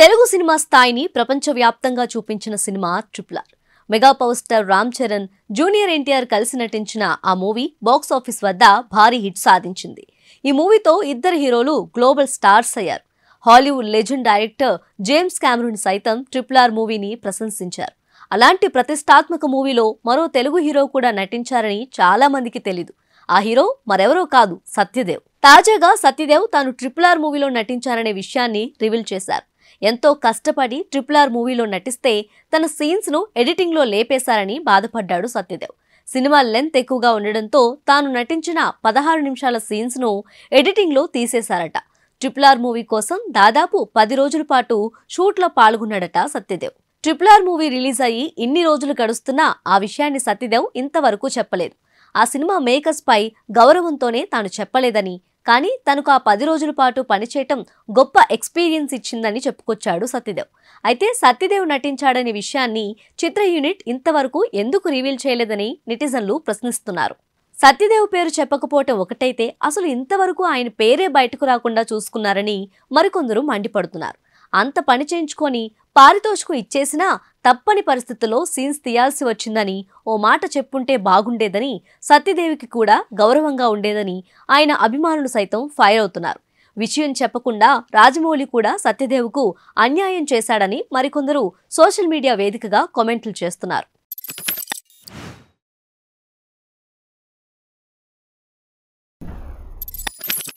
Telugu cinema స్థాయిని ప్రపంచవ్యాప్తంగా చూపించిన cinema triple R mega power star Ram Charan junior NTR కలిసి నటించిన ఆ మూవీ బాక్స్ ఆఫీస్ వద్ద భారీ హిట్ సాధించింది ఈ మూవీతో ఇద్దరు హీరోలు గ్లోబల్ స్టార్స్ అయ్యారు Hollywood legend director James Cameron సైతం ట్రిపుల్ ఆర్ మూవీని ప్రశంసించారు అలాంటి ప్రతిష్టాత్మక మూవీలో మరో తెలుగు హీరో కూడా నటించారని చాలా మందికి తెలీదు ఆ హీరో మరెవరో కాదు సత్యదేవ్ తాజాగా సత్యదేవ్ తాను ట్రిపుల్ ఆర్ మూవీలో నటించారనే విషయాన్ని రివీల్ చేశారు ఎంతో కష్టపడి ట్రిపుల్ ఆర్ మూవీలో నటిస్తే తన సీన్స్ను ఎడిటింగ్లో లేపేశారని బాధపడ్డాడు సత్యదేవ్ సినిమా లెంత్ ఎక్కువగా ఉండడంతో తాను నటించిన పదహారు నిమిషాల సీన్స్ ను ఎడిటింగ్లో తీసేశారట ట్రిపుల్ ఆర్ మూవీ కోసం దాదాపు పది రోజుల పాటు షూట్లో పాల్గొన్నాడట Satyadev triple R movie release అయ్యి ఇన్ని రోజులు గడుస్తున్నా ఆ విషయాన్ని సత్యదేవ్ ఇంతవరకు చెప్పలేదు ఆ సినిమా మేకర్స్ పై గౌరవంతోనే తాను చెప్పలేదని కానీ తనకు ఆ పది రోజుల పాటు పనిచేయటం గొప్ప ఎక్స్పీరియన్స్ ఇచ్చిందని చెప్పుకొచ్చాడు సత్యదేవ్ అయితే సత్యదేవ్ నటించాడనే విషయాన్ని చిత్ర యూనిట్ ఇంతవరకు ఎందుకు రివీల్ చేయలేదని నెటిజన్లు ప్రశ్నిస్తున్నారు సత్యదేవ్ పేరు చెప్పకపోవటం ఒకటైతే అసలు ఇంతవరకు ఆయన పేరే బయటకు రాకుండా చూసుకున్నారని మరికొందరు మండిపడుతున్నారు అంత పని చేయించుకొని పారితోషికం ఇచ్చేసినా తప్పని పరిస్థితుల్లో సీన్స్ తీయాల్సి వచ్చిందని ఓ మాట చెప్పుంటే బాగుండేదని సత్యదేవికి కూడా గౌరవంగా ఉండేదని ఆయన అభిమానులు సైతం ఫైర్ అవుతున్నారు విషయం చెప్పకుండా రాజమౌళి కూడా సత్యదేవుకు అన్యాయం చేశాడని మరికొందరు సోషల్ మీడియా వేదికగా కామెంట్లు చేస్తున్నారు